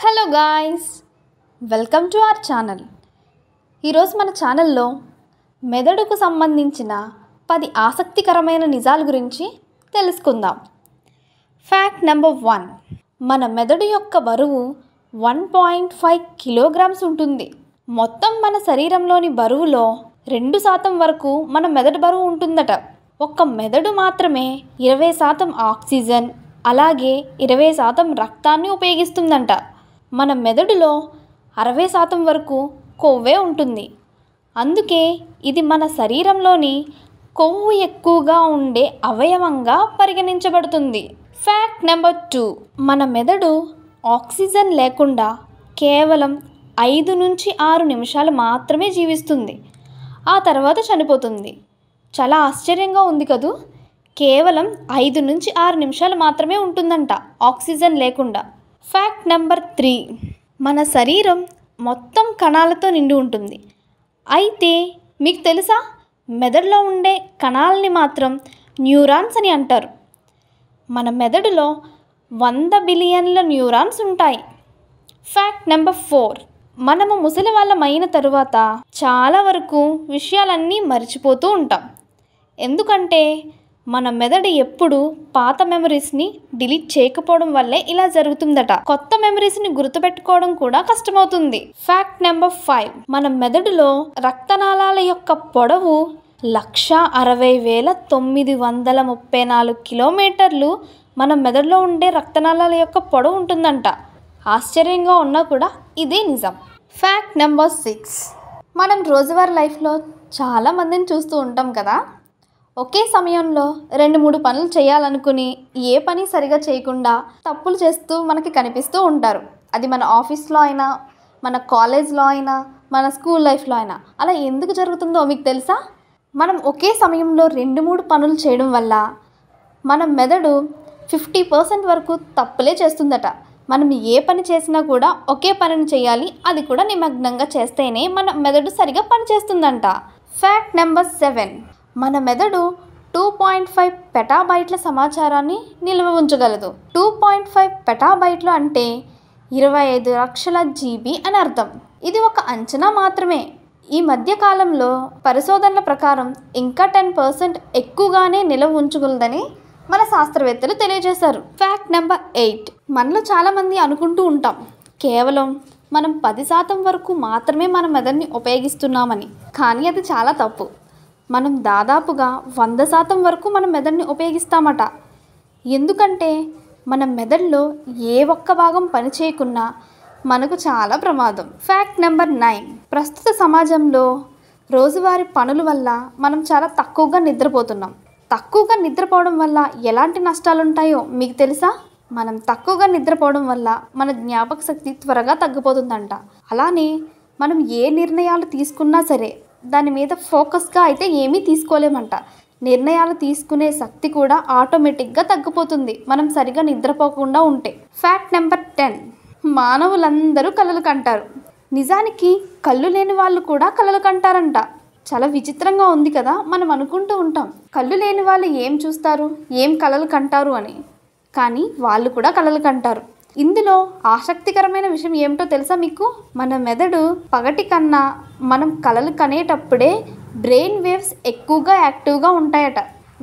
hello guys welcome to our channel ఈరోజు మన ఛానల్లో మెదడుకు సంబంధించిన పది ఆసక్తికరమైన నిజాల గురించి తెలుసుకుందాం ఫ్యాక్ట్ నెంబర్ వన్ మన మెదడు యొక్క బరువు వన్ పాయింట్ ఫైవ్ కిలోగ్రామ్స్ ఉంటుంది మొత్తం మన శరీరంలోని బరువులో రెండు శాతం వరకు మన మెదడు బరువు ఉంటుందట ఒక్క మెదడు మాత్రమే ఇరవై శాతం ఆక్సిజన్ అలాగే ఇరవై శాతం రక్తాన్ని ఉపయోగిస్తుందంట మన మెదడులో అరవై శాతం వరకు కొవ్వే ఉంటుంది అందుకే ఇది మన శరీరంలోని కొవ్వు ఎక్కువగా ఉండే అవయవంగా పరిగణించబడుతుంది ఫ్యాక్ట్ నెంబర్ టూ మన మెదడు ఆక్సిజన్ లేకుండా కేవలం ఐదు నుంచి ఆరు నిమిషాలు మాత్రమే జీవిస్తుంది ఆ తర్వాత చనిపోతుంది చాలా ఆశ్చర్యంగా ఉంది కదూ కేవలం ఐదు నుంచి ఆరు నిమిషాలు మాత్రమే ఉంటుందంట ఆక్సిజన్ లేకుండా ఫ్యాక్ట్ నెంబర్ త్రీ మన శరీరం మొత్తం కణాలతో నిండి ఉంటుంది అయితే మీకు తెలుసా మెదడులో ఉండే కణాలని మాత్రం న్యూరాన్స్ అని అంటారు మన మెదడులో వంద బిలియన్ల న్యూరాన్స్ ఉంటాయి ఫ్యాక్ట్ నెంబర్ ఫోర్ మనము ముసలి అయిన తరువాత చాలా వరకు విషయాలన్నీ మర్చిపోతూ ఉంటాం ఎందుకంటే మన మెదడు ఎప్పుడు పాత మెమరీస్ని డిలీట్ చేయకపోవడం వల్లే ఇలా జరుగుతుందట కొత్త మెమరీస్ని గుర్తుపెట్టుకోవడం కూడా కష్టమవుతుంది ఫ్యాక్ట్ నెంబర్ ఫైవ్ మన మెదడులో రక్తనాళాల యొక్క పొడవు లక్ష అరవై వేల తొమ్మిది వందల ముప్పై నాలుగు కిలోమీటర్లు మన మెదడులో ఉండే రక్తనాళాల యొక్క పొడవు ఉంటుందంట ఆశ్చర్యంగా ఉన్నా కూడా ఇదే నిజం ఫ్యాక్ట్ నెంబర్ సిక్స్ మనం రోజువారీ లైఫ్లో చాలామందిని చూస్తూ ఉంటాం కదా ఒకే సమయంలో రెండు మూడు పనులు చేయాలనుకుని ఏ పని సరిగా చేయకుండా తప్పులు చేస్తూ మనకి కనిపిస్తూ ఉంటారు అది మన ఆఫీస్లో అయినా మన కాలేజ్లో అయినా మన స్కూల్ లైఫ్లో అయినా అలా ఎందుకు జరుగుతుందో మీకు తెలుసా మనం ఒకే సమయంలో రెండు మూడు పనులు చేయడం వల్ల మన మెదడు ఫిఫ్టీ పర్సెంట్ వరకు తప్పులే చేస్తుందట మనం ఏ పని చేసినా కూడా ఒకే పనిని చేయాలి అది కూడా నిమగ్నంగా చేస్తేనే మన మెదడు సరిగా పనిచేస్తుందంట ఫ్యాక్ట్ నెంబర్ సెవెన్ మన మెదడు టూ పాయింట్ ఫైవ్ పెటాబైట్ల సమాచారాన్ని నిల్వ ఉంచగలదు టూ పాయింట్ ఫైవ్ పెటాబైట్లు అంటే ఇరవై ఐదు లక్షల జీబీ అని అర్థం ఇది ఒక అంచనా మాత్రమే ఈ మధ్య కాలంలో పరిశోధనల ప్రకారం ఇంకా టెన్ పర్సెంట్ ఎక్కువగానే నిల్వ ఉంచగలదని మన శాస్త్రవేత్తలు తెలియజేశారు ఫ్యాక్ట్ నెంబర్ ఎయిట్ మనలో చాలామంది అనుకుంటూ ఉంటాం కేవలం మనం పది శాతం వరకు మాత్రమే మన మెదడుని ఉపయోగిస్తున్నామని కానీ అది చాలా తప్పు మనం దాదాపుగా వంద శాతం వరకు మన మెదడుని ఉపయోగిస్తామట ఎందుకంటే మన మెదడులో ఏ ఒక్క భాగం పనిచేయకున్నా మనకు చాలా ప్రమాదం ఫ్యాక్ట్ నెంబర్ నైన్ ప్రస్తుత సమాజంలో రోజువారి పనుల వల్ల మనం చాలా తక్కువగా నిద్రపోతున్నాం తక్కువగా నిద్రపోవడం వల్ల ఎలాంటి నష్టాలు ఉంటాయో మీకు తెలుసా మనం తక్కువగా నిద్రపోవడం వల్ల మన జ్ఞాపక శక్తి త్వరగా తగ్గిపోతుందంట అలానే మనం ఏ నిర్ణయాలు తీసుకున్నా సరే దాని మీద ఫోకస్గా అయితే ఏమీ తీసుకోలేమంట నిర్ణయాలు తీసుకునే శక్తి కూడా ఆటోమేటిక్గా తగ్గిపోతుంది మనం సరిగా నిద్రపోకుండా ఉంటే ఫ్యాక్ట్ నెంబర్ టెన్ మానవులందరూ కలలు కంటారు నిజానికి కళ్ళు లేని వాళ్ళు కూడా కలలు కంటారంట చాలా విచిత్రంగా ఉంది కదా మనం అనుకుంటూ ఉంటాం కళ్ళు లేని వాళ్ళు ఏం చూస్తారు ఏం కలలు కంటారు అని కానీ వాళ్ళు కూడా కళలు కంటారు ఇందులో ఆసక్తికరమైన విషయం ఏమిటో తెలుసా మీకు మన మెదడు పగటి కన్నా మనం కలలు కనేటప్పుడే బ్రెయిన్ వేవ్స్ ఎక్కువగా యాక్టివ్గా ఉంటాయట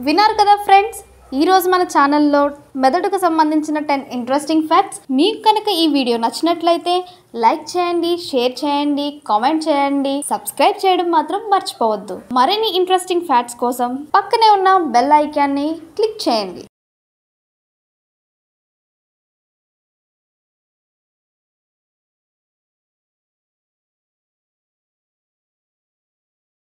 విన్నారు కదా ఫ్రెండ్స్ ఈరోజు మన ఛానల్లో మెదడుకు సంబంధించిన టెన్ ఇంట్రెస్టింగ్ ఫ్యాక్ట్స్ మీకు కనుక ఈ వీడియో నచ్చినట్లయితే లైక్ చేయండి షేర్ చేయండి కామెంట్ చేయండి సబ్స్క్రైబ్ చేయడం మాత్రం మర్చిపోవద్దు మరిన్ని ఇంట్రెస్టింగ్ ఫ్యాక్ట్స్ కోసం పక్కనే ఉన్న బెల్ ఐకాన్ని క్లిక్ చేయండి